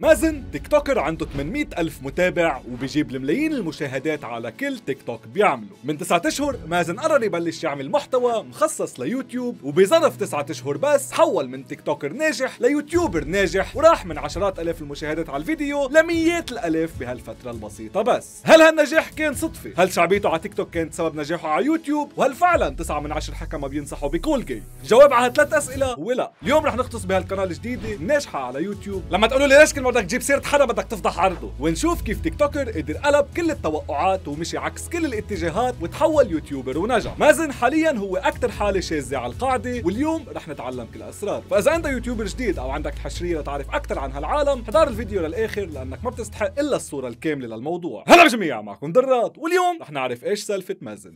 مازن تيك توكر عنده 800 ألف متابع وبيجيب الملايين المشاهدات على كل تيك توك بيعمله من تسعة أشهر مازن قرر يبلش يعمل محتوى مخصص ليوتيوب وبظرف تسعة أشهر بس حول من تيك توكر ناجح ليوتيوبر ناجح وراح من عشرات ألاف المشاهدات على الفيديو لميات الألاف بهالفترة البسيطة بس هل هالنجاح كان صدفة؟ هل شعبيته على تيك توك كانت سبب نجاحه على يوتيوب؟ وهل فعلا تسعة من عشر حكمة بينصحوا بكول جي؟ الجواب على هالثلاث أسئلة ولا اليوم رح نختص بهالقناة الجديدة ناجحة على يوتيوب لما تقولوا لي ليش ما بدك تجيب سيره حدا بدك تفضح عرضه ونشوف كيف تيك توكر قدر قلب كل التوقعات ومشي عكس كل الاتجاهات وتحول يوتيوبر ونجح مازن حاليا هو اكثر حاله شاذه على القاعده واليوم رح نتعلم كل اسرار فاذا انت يوتيوبر جديد او عندك حشريه لتعرف اكثر عن هالعالم حضار الفيديو للاخر لانك ما بتستحق الا الصوره الكامله للموضوع هلا جميعا معكم درات واليوم رح نعرف ايش سالفه مازن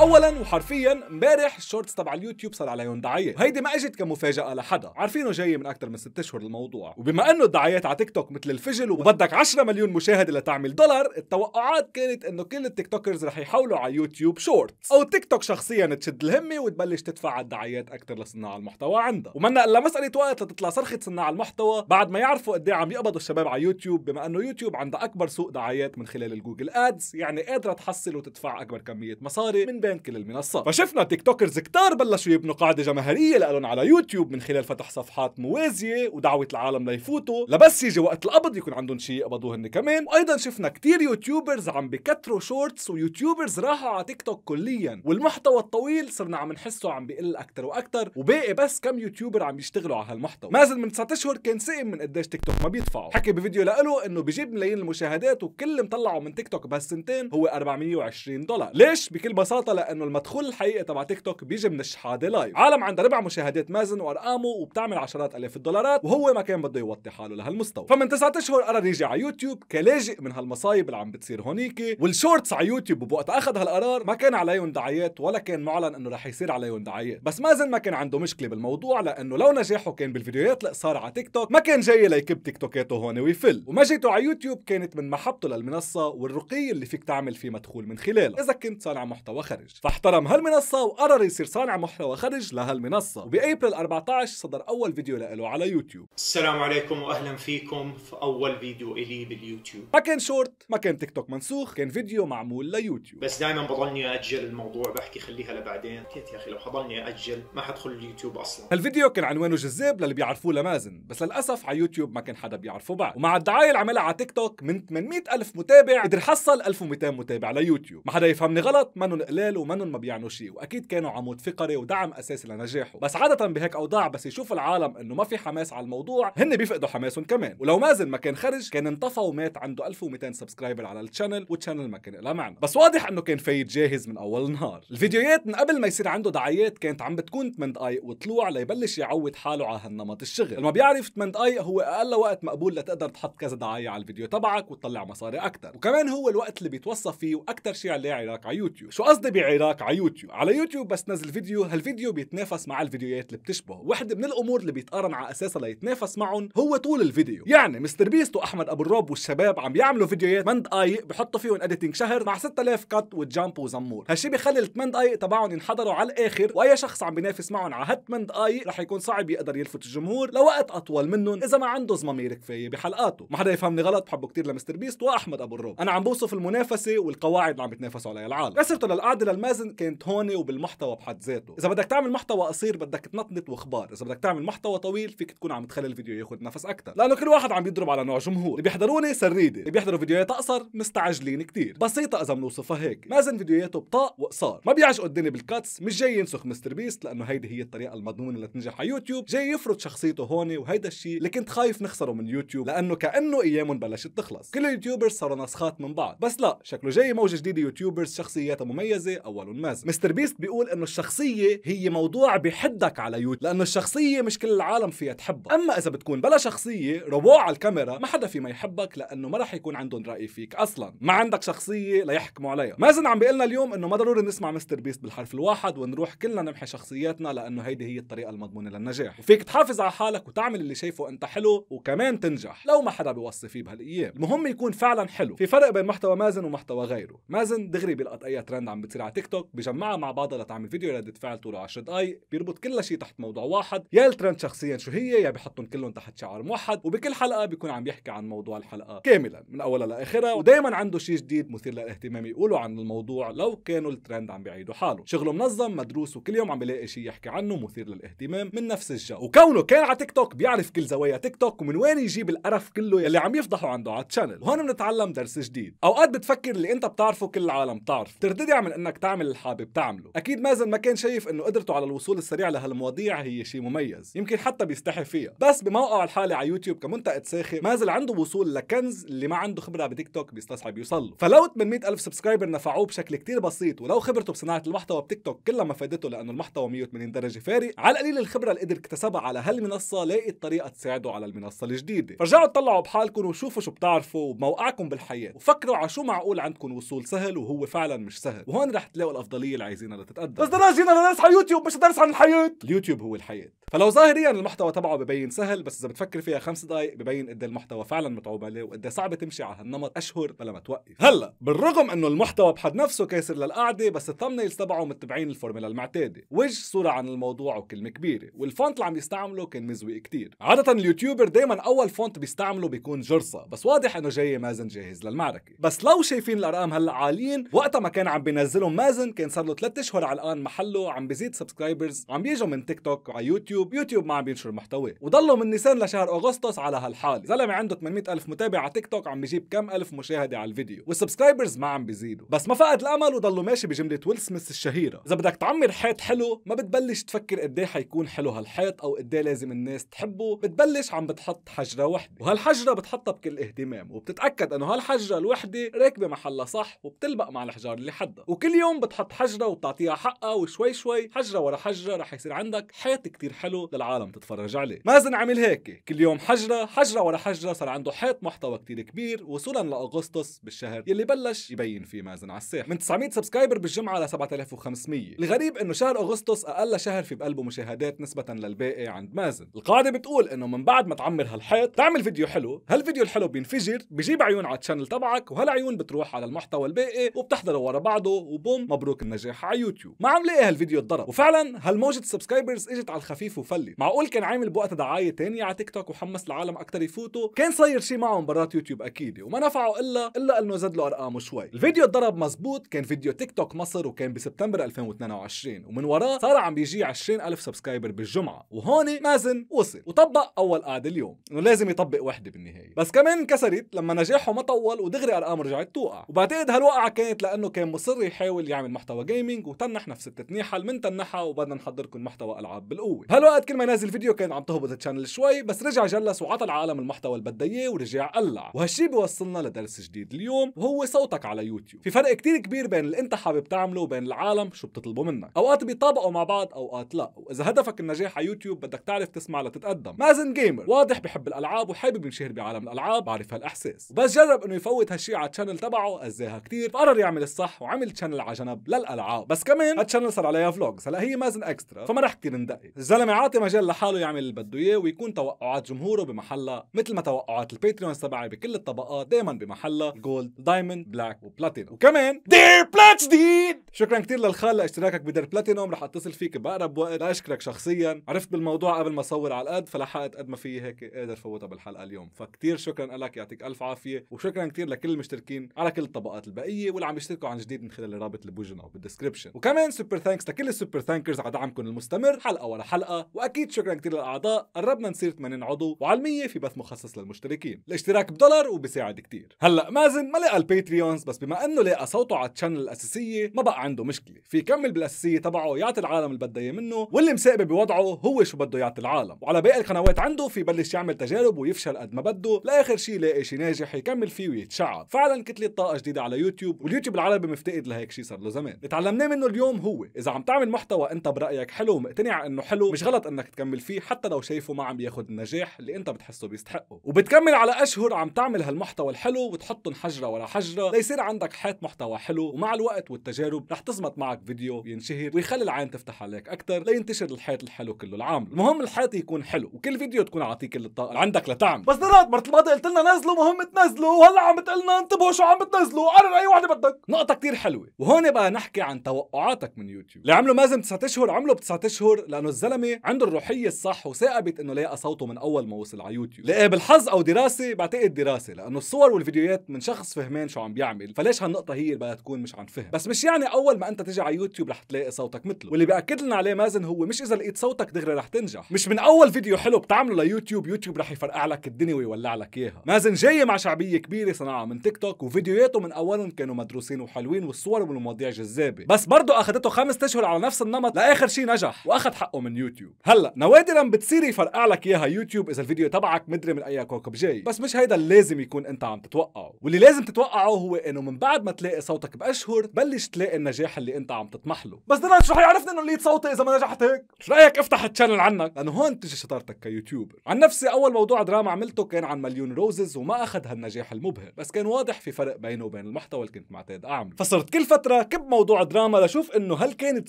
اولا وحرفيا امبارح الشورتس تبع اليوتيوب صار عليهم دعايه وهيدي ما اجت كمفاجاه لحدا عارفينه جاي من اكثر من 6 اشهر الموضوع وبما انه الدعايات على تيك توك مثل الفجل وبدك 10 مليون مشاهده لتعمل دولار التوقعات كانت انه كل التيك توكرز رح يحولوا على يوتيوب شورتس او تيك توك شخصيا تشد الهمه وتبلش تدفع على الدعايات اكثر لصناع المحتوى عندها ومنا الا مساله وقت لتطلع صرخه صناع المحتوى بعد ما يعرفوا قد إيه عم يقبضوا الشباب على يوتيوب بما انه يوتيوب عندها اكبر سوق دعايات من خلال الجوجل ادز يعني قادره تحصل وتدفع اكبر كميه مصاري من بين كل المنصات فشفنا تيك توكرز كتار بلشوا يبنوا قاعده جماهيريه لهم على يوتيوب من خلال فتح صفحات موازيه ودعوه العالم ليفوتوا لبس يجي وقت القبض يكون عندهم شيء يقبضوه هن كمان وايضا شفنا كتير يوتيوبرز عم بكتروا شورتس ويوتيوبرز راحوا على تيك توك كليا والمحتوى الطويل صرنا عم نحسه عم بقل اكثر واكثر وباقي بس كم يوتيوبر عم يشتغلوا على هالمحتوى مازن من 9 اشهر كان سئم من قديش تيك توك ما بيدفعوا حكي بفيديو لإله انه بجيب ملايين المشاهدات وكل اللي مطلعه من تيك توك سنتين هو 420 دولار ليش بكل بساطه لانه المدخول الحقيقي تبع تيك توك بيجي من الشحاده لايف عالم عندها ربع مشاهدات مازن وارقامه وبتعمل عشرات الاف الدولارات وهو ما كان بده يوطي حاله لهالمستوى فمن تسعة اشهر قرر يجي على يوتيوب كلاجئ من هالمصايب اللي عم بتصير هونيك والشورتس على يوتيوب بوقت اخذ هالقرار ما كان عليهم دعايات ولا كان معلن انه رح يصير عليهم دعايات بس مازن ما كان عنده مشكله بالموضوع لانه لو نجاحه كان بالفيديوهات القصار على تيك توك ما كان جاي ليكب تيك توكاته هون ويفل ومجيته على يوتيوب كانت من محبته للمنصه والرقي اللي فيك تعمل فيه مدخول من خلاله اذا كنت صانع محتوى خارج خارج فاحترم هالمنصه وقرر يصير صانع محتوى خارج لهالمنصه وبابريل 14 صدر اول فيديو له على يوتيوب السلام عليكم واهلا فيكم في اول فيديو الي باليوتيوب ما كان شورت ما كان تيك توك منسوخ كان فيديو معمول ليوتيوب بس دائما بضلني اجل الموضوع بحكي خليها لبعدين كيت يا اخي لو حضلني اجل ما حدخل اليوتيوب اصلا هالفيديو كان عنوانه جذاب للي بيعرفوه لمازن بس للاسف على يوتيوب ما كان حدا بيعرفه بعد ومع الدعايه اللي عملها على تيك توك من 800 الف متابع قدر حصل 1200 متابع ليوتيوب ما حدا يفهمني غلط منن قلال ومنن ما بيعنوا شيء واكيد كانوا عمود فقري ودعم اساسي لنجاحه بس عاده بهيك اوضاع بس يشوف العالم انه ما في حماس على الموضوع هن بيفقدوا حماسهم كمان ولو مازن ما كان خرج كان انطفى ومات عنده 1200 سبسكرايبر على الشانل والشانل ما كان له معنى بس واضح انه كان فايت جاهز من اول نهار الفيديوهات من قبل ما يصير عنده دعايات كانت عم بتكون 8 دقائق وطلوع ليبلش يعود حاله على هالنمط الشغل اللي ما بيعرف 8 دقائق هو اقل وقت مقبول لتقدر تحط كذا دعايه على الفيديو تبعك وتطلع مصاري اكثر وكمان هو الوقت اللي بيتوصف فيه واكثر شيء عليه عراق على يوتيوب شو قصدي العراق على يوتيوب على يوتيوب بس نزل فيديو هالفيديو بيتنافس مع الفيديوهات اللي بتشبه وحده من الامور اللي بيتقارن على اساسها ليتنافس معهم هو طول الفيديو يعني مستر بيست واحمد ابو الروب والشباب عم يعملوا فيديوهات 8 دقائق بحطوا فيهم اديتنج شهر مع 6000 كات وجامب وزمور هالشي بخلي ال 8 دقائق تبعهم ينحضروا على الاخر واي شخص عم بينافس معهم على هال 8 دقائق رح يكون صعب يقدر يلفت الجمهور لوقت اطول منهم اذا ما عنده زمامير كفايه بحلقاته ما حدا يفهمني غلط بحبه كثير لمستر بيست واحمد ابو الروب انا عم بوصف المنافسه والقواعد اللي عم بتنافسوا عليها العالم للقعده المازن كانت هون وبالمحتوى بحد ذاته اذا بدك تعمل محتوى قصير بدك تنطنط واخبار اذا بدك تعمل محتوى طويل فيك تكون عم تخلي الفيديو ياخذ نفس اكثر لانه كل واحد عم يضرب على نوع جمهور اللي بيحضروني سريده اللي بيحضروا فيديوهات اقصر مستعجلين كثير بسيطه اذا بنوصفها هيك مازن فيديوهاته بطاق وقصار ما بيعشقوا الدنيا بالكاتس مش جاي ينسخ مستر بيست لانه هيدي هي الطريقه المضمونه اللي تنجح على يوتيوب جاي يفرض شخصيته هون وهيدا الشيء اللي كنت خايف نخسره من يوتيوب لانه كانه ايامهم بلشت تخلص كل اليوتيوبرز صاروا نسخات من بعض بس لا شكله جاي موجه جديده يوتيوبرز شخصياتها مميزه أول مازن مستر بيست بيقول إنه الشخصية هي موضوع بحدك على يوتيوب لأنه الشخصية مش كل العالم فيها تحبها أما إذا بتكون بلا شخصية ربوع على الكاميرا ما حدا في ما يحبك لأنه ما رح يكون عندهم رأي فيك أصلا ما عندك شخصية ليحكموا عليها مازن عم بيقول اليوم إنه ما ضروري نسمع مستر بيست بالحرف الواحد ونروح كلنا نمحي شخصياتنا لأنه هيدي هي الطريقة المضمونة للنجاح وفيك تحافظ على حالك وتعمل اللي شايفه أنت حلو وكمان تنجح لو ما حدا بيوصي فيه بهالأيام المهم يكون فعلا حلو في فرق بين محتوى مازن ومحتوى غيره مازن دغري بيلقط أي ترند عم بتصير تيك توك بجمعها مع بعضها لتعمل فيديو ردة فعل طوله 10 دقائق بيربط كل شيء تحت موضوع واحد يا الترند شخصيا شو هي يا بحطهم كلهم تحت شعار موحد وبكل حلقه بيكون عم يحكي عن موضوع الحلقه كاملا من اولها لاخرها ودائما عنده شيء جديد مثير للاهتمام يقولوا عن الموضوع لو كانوا الترند عم بيعيدوا حاله شغله منظم مدروس وكل يوم عم بيلاقي شيء يحكي عنه مثير للاهتمام من نفس الجو وكونه كان على تيك توك بيعرف كل زوايا تيك توك ومن وين يجيب القرف كله يلي عم يفضحوا عنده على التشانل وهون بنتعلم درس جديد اوقات بتفكر اللي انت بتعرفه كل العالم بتعرف ترتدع عمل انك تعمل اللي حابب تعمله اكيد مازن ما كان شايف انه قدرته على الوصول السريع لهالمواضيع هي شيء مميز يمكن حتى بيستحي فيها بس بموقعه الحالي على يوتيوب كمنتقد ساخر مازن عنده وصول لكنز اللي ما عنده خبره بتيك توك بيستصعب يوصل له فلو 800 الف سبسكرايبر نفعوه بشكل كتير بسيط ولو خبرته بصناعه المحتوى بتيك توك كلها ما فادته لانه المحتوى 180 درجه فارق على القليل الخبره اللي قدر اكتسبها على هالمنصه لقيت طريقه تساعده على المنصه الجديده فرجعوا طلعوا بحالكم وشوفوا شو بتعرفوا وموقعكم بالحياه وفكروا على شو معقول عندكم وصول سهل وهو فعلا مش سهل وهون رح تلاقوا الافضليه اللي عايزينها لتتقدم بس بدناش جينا ننسى على يوتيوب مش درس عن الحياه اليوتيوب هو الحياه فلو ظاهريا المحتوى تبعه ببين سهل بس اذا بتفكر فيها خمس دقائق ببين قد إيه المحتوى فعلا متعوب عليه وقد إيه صعب تمشي على هالنمط اشهر بلا ما توقف هلا بالرغم انه المحتوى بحد نفسه كاسر للقعده بس الثمنيلز تبعه متبعين الفورمولا المعتاده وجه صوره عن الموضوع وكلمه كبيره والفونت اللي عم يستعمله كان مزوي كتير عاده اليوتيوبر دائما اول فونت بيستعمله بيكون جرصه بس واضح انه جاي مازن جاهز للمعركه بس لو شايفين الارقام هلا عاليين وقتها ما كان عم بينزلهم مازن كان صار له 3 اشهر على الان محله عم بيزيد سبسكرايبرز عم بيجوا من تيك توك وعلى يوتيوب يوتيوب يوتيوب ما عم ينشر محتوى وضلوا من نيسان لشهر اغسطس على هالحاله زلمه عنده 800 الف متابع على تيك توك عم بيجيب كم الف مشاهده على الفيديو والسبسكرايبرز ما عم بيزيدوا بس ما فقد الامل وضلوا ماشي بجمله ويل سميث الشهيره اذا بدك تعمر حيط حلو ما بتبلش تفكر قد ايه حيكون حلو هالحيط او قد ايه لازم الناس تحبه بتبلش عم بتحط حجره وحده وهالحجره بتحطها بكل اهتمام وبتتاكد انه هالحجره الوحده راكبه محلها صح وبتلبق مع الحجار اللي حدها وكل يوم بتحط حجره وبتعطيها حقها وشوي شوي حجره ورا حجره رح يصير عندك حيط كتير حلو حلو للعالم تتفرج عليه مازن عمل هيك كل يوم حجرة حجرة ورا حجرة صار عنده حيط محتوى كتير كبير وصولا لأغسطس بالشهر يلي بلش يبين فيه مازن على الساحة من 900 سبسكرايبر بالجمعة ل 7500 الغريب انه شهر أغسطس أقل شهر في بقلبه مشاهدات نسبة للباقي عند مازن القاعدة بتقول انه من بعد ما تعمر هالحيط تعمل فيديو حلو هالفيديو الحلو بينفجر بجيب عيون على التشانل تبعك وهالعيون بتروح على المحتوى الباقي وبتحضره ورا بعضه وبوم مبروك النجاح على يوتيوب ما عم لاقي هالفيديو الضرب وفعلا هالموجة السبسكرايبرز اجت على الخفيف وفلت معقول كان عامل بوقتها دعايه تانية على تيك توك وحمس العالم اكثر يفوتوا كان صاير شي معهم برات يوتيوب اكيد وما نفعه الا الا انه زاد له ارقامه شوي الفيديو اتضرب مزبوط كان فيديو تيك توك مصر وكان بسبتمبر 2022 ومن وراه صار عم بيجي 20000 سبسكرايبر بالجمعه وهون مازن وصل وطبق اول قعده اليوم انه لازم يطبق وحده بالنهايه بس كمان انكسرت لما نجاحه ما طول ودغري ارقام رجعت توقع وبعتقد هالوقعه كانت لانه كان مصر يحاول يعمل محتوى جيمنج وتنح نفس التتنيحه تنحها وبدنا نحضركم محتوى العاب بالقوه هالوقت الوقت كل ما نازل فيديو كان عم تهبط التشانل شوي بس رجع جلس وعطى العالم المحتوى اللي بدها اياه ورجع قلع وهالشي بيوصلنا لدرس جديد اليوم وهو صوتك على يوتيوب في فرق كتير كبير بين اللي انت حابب تعمله وبين العالم شو بتطلبه منك اوقات بيطابقوا مع بعض اوقات لا واذا هدفك النجاح على يوتيوب بدك تعرف تسمع لتتقدم مازن جيمر واضح بحب الالعاب وحابب ينشهر بعالم الالعاب بعرف هالاحساس وبس جرب انه يفوت هالشي على التشانل تبعه اذاها كتير فقرر يعمل الصح وعمل تشانل على جنب للالعاب بس كمان هالتشانل صار عليها فلوجز هلا هي مازن اكسترا فما رح كتير ندقي الزلمه عاطي مجال لحاله يعمل اللي بده اياه ويكون توقعات جمهوره بمحلها مثل ما توقعات الباتريون تبعي بكل الطبقات دائما بمحلها جولد دايموند بلاك وبلاتينوم وكمان دير بلاتش ديد شكرا كثير للخال لاشتراكك بدير بلاتينوم رح اتصل فيك باقرب وقت لاشكرك شخصيا عرفت بالموضوع قبل ما اصور على القد فلحقت قد ما في هيك قادر فوتها بالحلقه اليوم فكتير شكرا لك يعطيك الف عافيه وشكرا كثير لكل المشتركين على كل الطبقات البقيه واللي عم يشتركوا عن جديد من خلال رابط البوجن او بالدسكربشن وكمان سوبر ثانكس لكل السوبر ثانكرز على دعمكم المستمر حلقه ورا حلقه واكيد شكرا كثير للاعضاء قربنا نصير 80 عضو وعلمية في بث مخصص للمشتركين الاشتراك بدولار وبيساعد كثير هلا مازن ما لقى الباتريونز بس بما انه لقى صوته على التشانل الاساسيه ما بقى عنده مشكله في كمل بالاساسيه تبعه يعطي العالم اللي بدها منه واللي مسائبه بوضعه هو شو بده يعطي العالم وعلى باقي القنوات عنده في بلش يعمل تجارب ويفشل قد ما بده لاخر شيء يلاقي شيء ناجح يكمل فيه ويتشعب فعلا كتله طاقه جديده على يوتيوب واليوتيوب العربي مفتقد لهيك شيء صار له زمان اللي تعلمناه منه اليوم هو اذا عم تعمل محتوى انت برايك حلو ومقتنع انه حلو مش غلط انك تكمل فيه حتى لو شايفه ما عم ياخذ النجاح اللي انت بتحسه بيستحقه وبتكمل على اشهر عم تعمل هالمحتوى الحلو وتحطهم حجره ورا حجره ليصير عندك حيط محتوى حلو ومع الوقت والتجارب رح تزبط معك فيديو ينشهر ويخلي العين تفتح عليك اكثر لينتشر الحيط الحلو كله العام المهم الحيط يكون حلو وكل فيديو تكون عاطيه كل الطاقه عندك لتعمل بس نرات مرت الماضي قلت لنا نزلوا مهم تنزلوا وهلا عم بتقلنا انتبهوا شو عم بتنزلوا قرر اي وحده بدك نقطه كثير حلوه وهون بقى نحكي عن توقعاتك من يوتيوب اللي عملوا مازن 9 اشهر عملوا ب 9 اشهر لانه الزلمه عنده الروحيه الصح وثاقبت انه لاقى صوته من اول ما وصل على يوتيوب لقى بالحظ او دراسه بعتقد دراسه لانه الصور والفيديوهات من شخص فهمان شو عم بيعمل فليش هالنقطه هي اللي بدها تكون مش عن فهم بس مش يعني اول ما انت تيجي على يوتيوب رح تلاقي صوتك مثله واللي باكد لنا عليه مازن هو مش اذا لقيت صوتك دغري رح تنجح مش من اول فيديو حلو بتعمله ليوتيوب يوتيوب رح يفرقع لك الدنيا ويولع لك اياها مازن جاي مع شعبيه كبيره صنعها من تيك توك وفيديوهاته من اولهم كانوا مدروسين وحلوين والصور والمواضيع جذابه بس برضه اخذته خمس اشهر على نفس النمط لاخر شيء نجح واخذ حقه من يوتيوب يوتيوب هلا نوادرا بتصير يفرقع لك اياها يوتيوب اذا الفيديو تبعك مدري من اي كوكب جاي بس مش هيدا اللي لازم يكون انت عم تتوقعه واللي لازم تتوقعه هو انه من بعد ما تلاقي صوتك باشهر بلش تلاقي النجاح اللي انت عم تطمح له بس دلوقتي شو حيعرفني انه لقيت صوتي اذا ما نجحت هيك شو رايك افتح التشانل عنك لانه هون تجي شطارتك كيوتيوبر عن نفسي اول موضوع دراما عملته كان عن مليون روزز وما اخذ هالنجاح المبهر بس كان واضح في فرق بينه وبين المحتوى اللي كنت معتاد اعمله فصرت كل فتره كب موضوع دراما لاشوف انه هل كانت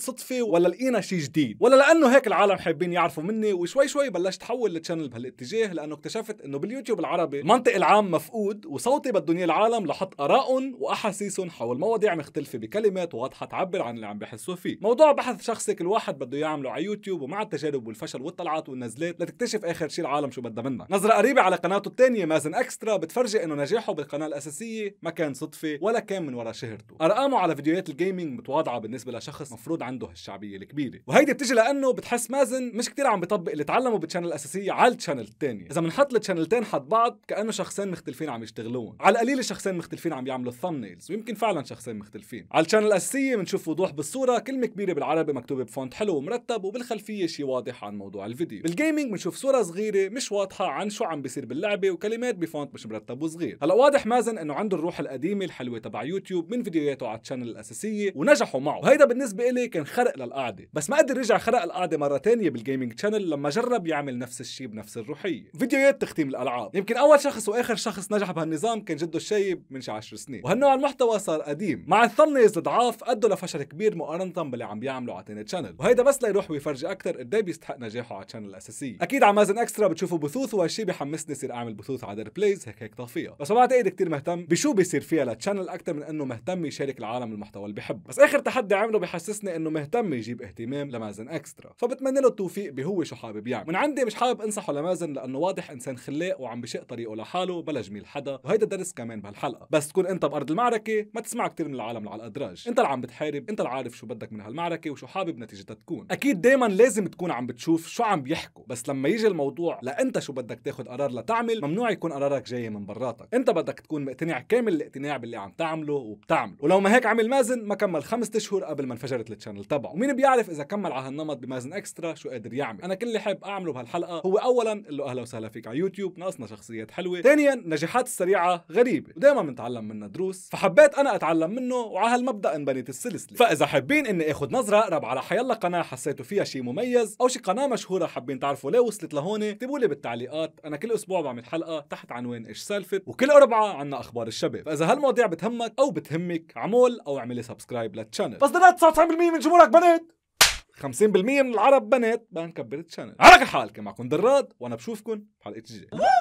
صدفه ولا لقينا شيء جديد ولا لانه هيك العالم حابين يعرفوا مني وشوي شوي بلشت احول التشانل بهالاتجاه لانه اكتشفت انه باليوتيوب العربي المنطق العام مفقود وصوتي بدهم اياه العالم لحط ارائهم واحاسيسهم حول مواضيع مختلفه بكلمات واضحه تعبر عن اللي عم بحسوا فيه موضوع بحث شخصي كل واحد بده يعمله على يوتيوب ومع التجارب والفشل والطلعات والنزلات لتكتشف اخر شيء العالم شو بدها منك نظره قريبه على قناته الثانيه مازن اكسترا بتفرجي انه نجاحه بالقناه الاساسيه ما كان صدفه ولا كان من ورا شهرته ارقامه على فيديوهات الجيمنج متواضعه بالنسبه لشخص مفروض عنده هالشعبيه الكبيره وهيدي بتجي لانه بتحس مازن كمان مش كتير عم بيطبق اللي تعلمه بالشانل الاساسيه على الشانل الثانيه اذا بنحط الشانلتين حد بعض كانه شخصين مختلفين عم يشتغلون على القليل شخصين مختلفين عم يعملوا الثامنيلز ويمكن فعلا شخصين مختلفين على الشانل الاساسيه بنشوف وضوح بالصوره كلمه كبيره بالعربي مكتوبه بفونت حلو ومرتب وبالخلفيه شيء واضح عن موضوع الفيديو بالجيمنج بنشوف صوره صغيره مش واضحه عن شو عم بيصير باللعبه وكلمات بفونت مش مرتب وصغير هلا واضح مازن انه عنده الروح القديمه الحلوه تبع يوتيوب من فيديوهاته على الشانل الاساسيه ونجحوا معه هيدا بالنسبه لي كان خرق للقعده بس ما قدر يرجع خرق القعده مره تانية بالجيمنج شانل لما جرب يعمل نفس الشيء بنفس الروحيه فيديوهات تختيم الالعاب يمكن اول شخص واخر شخص نجح بهالنظام كان جده الشيب من شي 10 سنين وهالنوع المحتوى صار قديم مع الثمنيز ضعاف ادوا لفشل كبير مقارنه باللي عم بيعملوا على تاني شانل وهيدا بس ليروح ويفرجي اكثر قد إيه بيستحق نجاحه على الشانل الاساسيه اكيد على مازن اكسترا بتشوفوا بثوث وهالشيء بحمسني صير اعمل بثوث على بلايز هيك هيك طافيه بس ما بعتقد كثير مهتم بشو بيصير فيها للشانل اكثر من انه مهتم يشارك العالم المحتوى اللي بحبه بس اخر تحدي عمله بحسسني انه مهتم يجيب اهتمام لمازن اكسترا فبتمنى له توفيق بهو شو حابب يعمل من عندي مش حابب انصحه لمازن لانه واضح انسان خلاق وعم بشق طريقه لحاله بلا جميل حدا وهيدا درس كمان بهالحلقه بس تكون انت بارض المعركه ما تسمع كثير من العالم اللي على الادراج انت اللي عم بتحارب انت اللي عارف شو بدك من هالمعركه وشو حابب نتيجتها تكون اكيد دائما لازم تكون عم بتشوف شو عم بيحكوا بس لما يجي الموضوع لانت شو بدك تاخذ قرار لتعمل ممنوع يكون قرارك جاي من براتك انت بدك تكون مقتنع كامل الاقتناع باللي عم تعمله وبتعمله ولو ما هيك عمل مازن ما كمل خمسة اشهر قبل ما انفجرت التشانل تبعه ومين بيعرف اذا كمل على هالنمط بمازن اكسترا شو قادر يعمل انا كل اللي حابب اعمله بهالحلقه هو اولا قل له اهلا وسهلا فيك على يوتيوب ناقصنا شخصيات حلوه ثانيا نجاحات السريعه غريبه ودائما بنتعلم منها دروس فحبيت انا اتعلم منه وعلى هالمبدا انبنيت السلسله فاذا حابين اني اخذ نظره اقرب على حيلا قناه حسيتوا فيها شيء مميز او شي قناه مشهوره حابين تعرفوا ليه وصلت لهون اكتبوا لي بالتعليقات انا كل اسبوع بعمل حلقه تحت عنوان ايش سالفت وكل اربعه عنا اخبار الشباب فاذا هالمواضيع بتهمك او بتهمك عمول او اعملي سبسكرايب للتشانل بس 99% من جمهورك بنات 50% من العرب بنات بنكبر التشانل على حالكم معكم دراد وانا بشوفكم بحلقه جديده